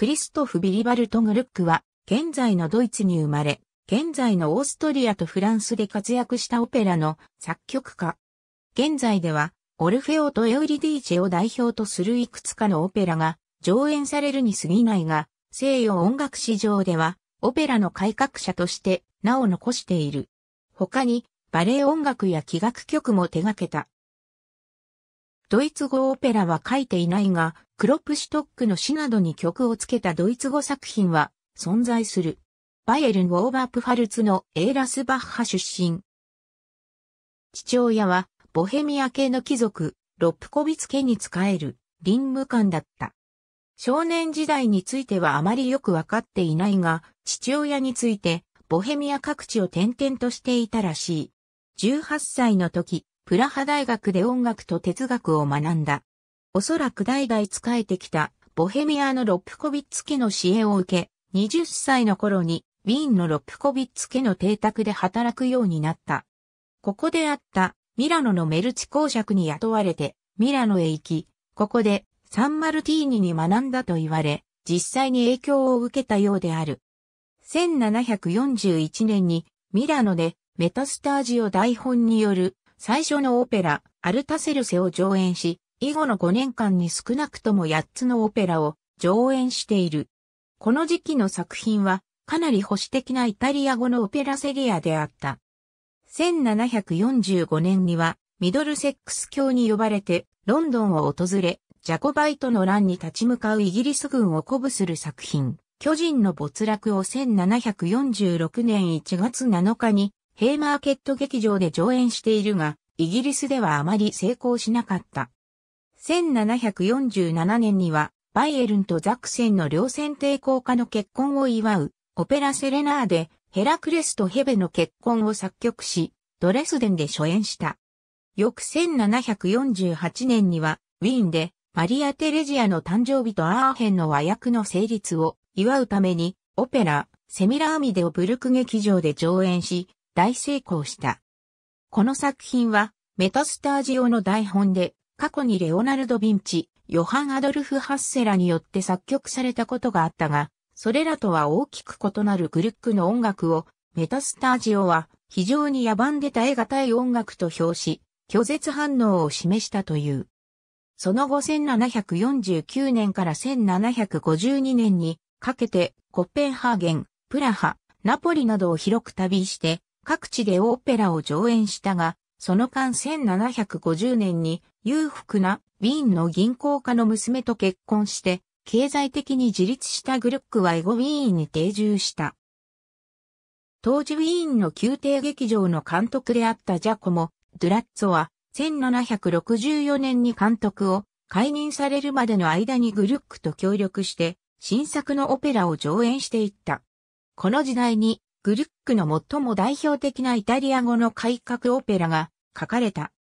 クリストフ・ビリバルト・グルックは、現在のドイツに生まれ、現在のオーストリアとフランスで活躍したオペラの作曲家。現在では、オルフェオとエウリディーチェを代表とするいくつかのオペラが上演されるに過ぎないが、西洋音楽史上では、オペラの改革者として名を残している。他に、バレエ音楽や器楽曲も手掛けた。ドイツ語オペラは書いていないが、クロップシュトックの詩などに曲をつけたドイツ語作品は存在する。バイエルン・ウォーバープファルツのエーラスバッハ出身。父親はボヘミア系の貴族、ロップコビツ家に仕える林務官だった。少年時代についてはあまりよくわかっていないが、父親についてボヘミア各地を転々としていたらしい。18歳の時、プラハ大学で音楽と哲学を学んだ。おそらく代々仕えてきたボヘミアのロップコビッツ家の支援を受け、20歳の頃にウィーンのロップコビッツ家の邸宅で働くようになった。ここであったミラノのメルチ公爵に雇われてミラノへ行き、ここでサンマルティーニに学んだと言われ、実際に影響を受けたようである。1741年にミラノでメタスタージオ台本による最初のオペラアルタセルセを上演し、以後の5年間に少なくとも8つのオペラを上演している。この時期の作品はかなり保守的なイタリア語のオペラセリアであった。1745年にはミドルセックス教に呼ばれてロンドンを訪れ、ジャコバイトの乱に立ち向かうイギリス軍を鼓舞する作品、巨人の没落を1746年1月7日にヘイマーケット劇場で上演しているが、イギリスではあまり成功しなかった。1747年には、バイエルンとザクセンの両戦抵抗家の結婚を祝う、オペラセレナーで、ヘラクレスとヘベの結婚を作曲し、ドレスデンで初演した。翌1748年には、ウィーンで、マリア・テレジアの誕生日とアーヘンの和訳の成立を祝うために、オペラ、セミラーミデをブルク劇場で上演し、大成功した。この作品は、メタスタージオの台本で、過去にレオナルド・ヴィンチ、ヨハン・アドルフ・ハッセラによって作曲されたことがあったが、それらとは大きく異なるグルックの音楽を、メタスタージオは非常に野蛮で耐え難い音楽と評し、拒絶反応を示したという。その後1749年から1752年にかけてコッペンハーゲン、プラハ、ナポリなどを広く旅して各地でオペラを上演したが、その間1750年に裕福なウィーンの銀行家の娘と結婚して、経済的に自立したグルックはエゴウィーンに定住した。当時ウィーンの宮廷劇場の監督であったジャコモ・ドゥラッツォは、1764年に監督を解任されるまでの間にグルックと協力して、新作のオペラを上演していった。この時代にグルックの最も代表的なイタリア語の改革オペラが書かれた。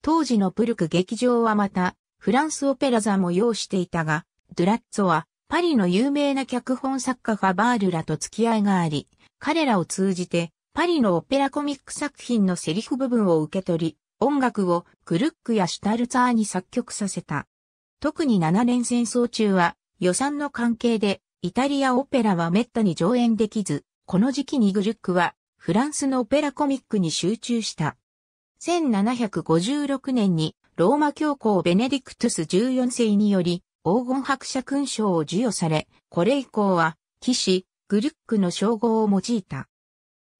当時のプルク劇場はまた、フランスオペラ座も要していたが、ドゥラッツォはパリの有名な脚本作家ファバールらと付き合いがあり、彼らを通じてパリのオペラコミック作品のセリフ部分を受け取り、音楽をグルックやシュタルツァーに作曲させた。特に7年戦争中は予算の関係でイタリアオペラは滅多に上演できず、この時期にグリュックはフランスのオペラコミックに集中した。1756年にローマ教皇ベネディクトゥス14世により黄金伯爵勲章を授与され、これ以降は騎士、グリュックの称号を用いた。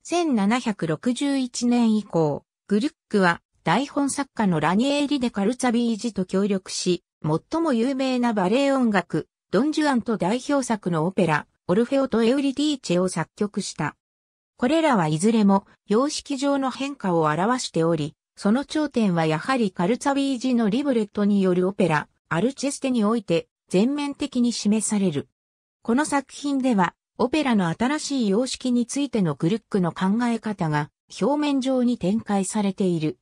1761年以降、グリュックは台本作家のラニエーリ・デ・カルツァビージと協力し、最も有名なバレエ音楽、ドン・ジュアンと代表作のオペラ、オルフェオとエウリティーチェを作曲した。これらはいずれも様式上の変化を表しており、その頂点はやはりカルツァビージのリブレットによるオペラ、アルチェステにおいて全面的に示される。この作品では、オペラの新しい様式についてのグルックの考え方が表面上に展開されている。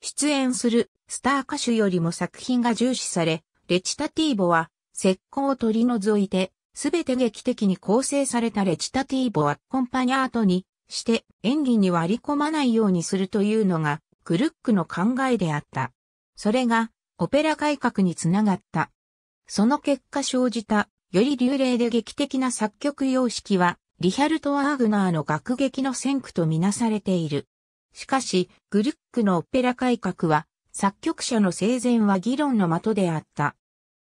出演するスター歌手よりも作品が重視され、レチタティーボは石膏を取り除いてすべて劇的に構成されたレチタティーボアッコンパニャートにして演技に割り込まないようにするというのがクルックの考えであった。それがオペラ改革につながった。その結果生じたより流麗で劇的な作曲様式はリヒャルト・ワーグナーの楽劇の先駆とみなされている。しかし、グルックのオペラ改革は、作曲者の生前は議論の的であった。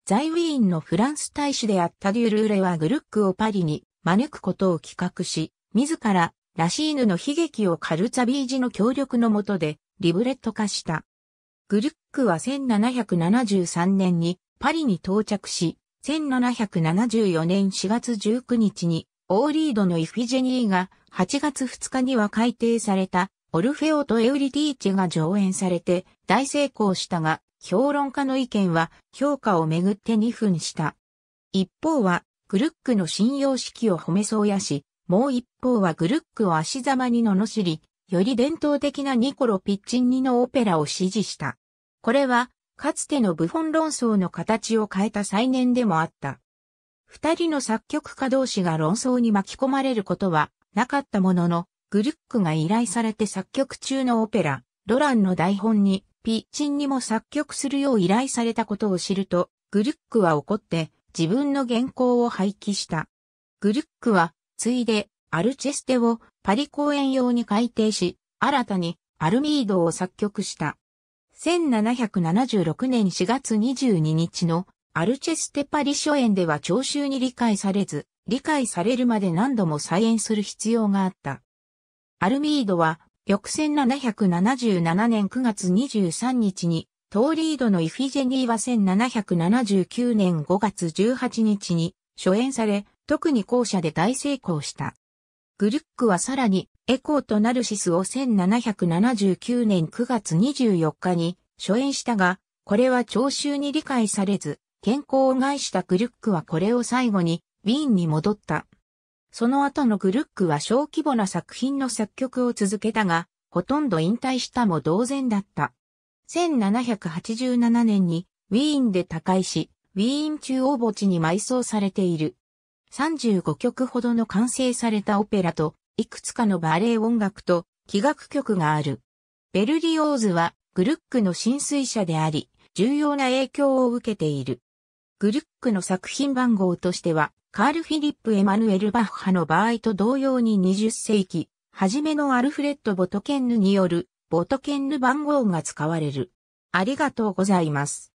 在ウィーンのフランス大使であったデュルーレはグルックをパリに招くことを企画し、自らラシーヌの悲劇をカルツァビージの協力のもとでリブレット化した。グルックは1773年にパリに到着し、1774年4月19日にオーリードのイフィジェニーが8月2日には改定されたオルフェオとエウリティーチェが上演されて大成功したが評論家の意見は評価をめぐって2分した。一方は、グルックの信用式を褒めそうやし、もう一方はグルックを足ざまに罵り、より伝統的なニコロ・ピッチンニのオペラを支持した。これは、かつてのブフォン論争の形を変えた再燃でもあった。二人の作曲家同士が論争に巻き込まれることはなかったものの、グルックが依頼されて作曲中のオペラ、ロランの台本にピッチンにも作曲するよう依頼されたことを知ると、グルックは怒って自分の原稿を廃棄した。グルックは、ついで、アルチェステをパリ公演用に改訂し、新たにアルミードを作曲した。1776年4月22日のアルチェステパリ初演では聴衆に理解されず、理解されるまで何度も再演する必要があった。アルミードは翌1777年9月23日に、トーリードのイフィジェニーは1779年5月18日に初演され、特に校舎で大成功した。グルックはさらに、エコーとナルシスを1779年9月24日に初演したが、これは聴衆に理解されず、健康を害したグルックはこれを最後に、ウィーンに戻った。その後のグルックは小規模な作品の作曲を続けたが、ほとんど引退したも同然だった。1787年にウィーンで他界し、ウィーン中央墓地に埋葬されている。35曲ほどの完成されたオペラと、いくつかのバレエ音楽と、器楽曲がある。ベルリオーズは、グルックの浸水者であり、重要な影響を受けている。グルックの作品番号としては、カール・フィリップ・エマヌエル・バッハの場合と同様に20世紀、初めのアルフレッド・ボトケンヌによる、ボトケンヌ番号が使われる。ありがとうございます。